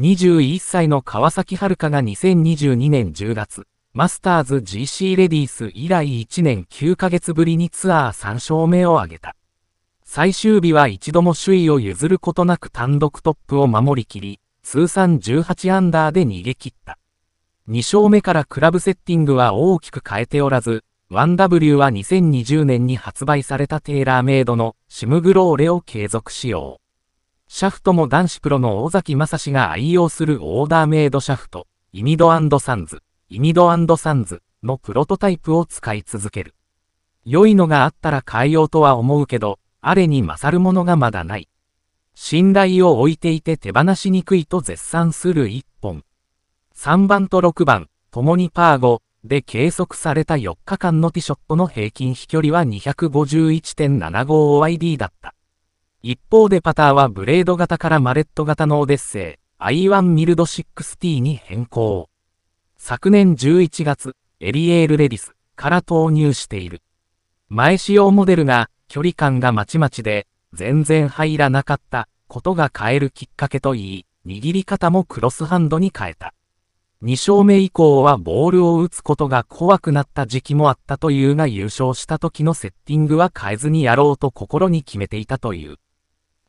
21歳の川崎春香が2022年10月、マスターズ GC レディース以来1年9ヶ月ぶりにツアー3勝目を挙げた。最終日は一度も首位を譲ることなく単独トップを守りきり、通算18アンダーで逃げ切った。2勝目からクラブセッティングは大きく変えておらず、1W は2020年に発売されたテーラーメイドのシムグローレを継続しよう。シャフトも男子プロの大崎正史が愛用するオーダーメイドシャフト、イニドサンズ、イニドサンズのプロトタイプを使い続ける。良いのがあったら変えようとは思うけど、あれに勝るものがまだない。信頼を置いていて手放しにくいと絶賛する一本。3番と6番、共にパー5で計測された4日間のティショットの平均飛距離は 251.75OID だった。一方でパターはブレード型からマレット型のオデッセイ、I1 ミルド 6T に変更。昨年11月、エリエールレディスから投入している。前仕様モデルが距離感がまちまちで、全然入らなかったことが変えるきっかけといい、握り方もクロスハンドに変えた。2勝目以降はボールを打つことが怖くなった時期もあったというが優勝した時のセッティングは変えずにやろうと心に決めていたという。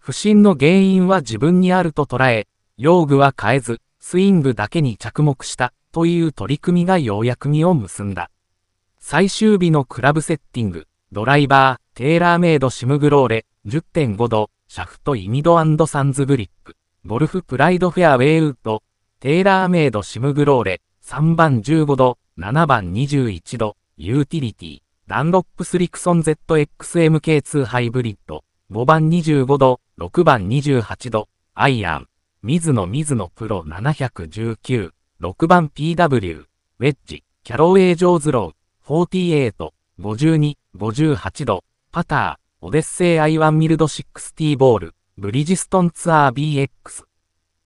不審の原因は自分にあると捉え、用具は変えず、スイングだけに着目したという取り組みがようやく実を結んだ。最終日のクラブセッティング、ドライバー、テーラーメイドシムグローレ、10.5度、シャフトイミドサンズグリップ、ゴルフプライドフェアウェイウッド、テーラーメイドシムグローレ、3番15度、7番21度、ユーティリティ、ダンロップスリクソン ZXMK2 ハイブリッド。5番25度、6番28度、アイアン、水野水野プロ719、6番 PW、ウェッジ、キャロウェイ・ジョーズロー、48、52、58度、パター、オデッセイ・アイワン・ミルド・60ボール、ブリヂストンツアー BX。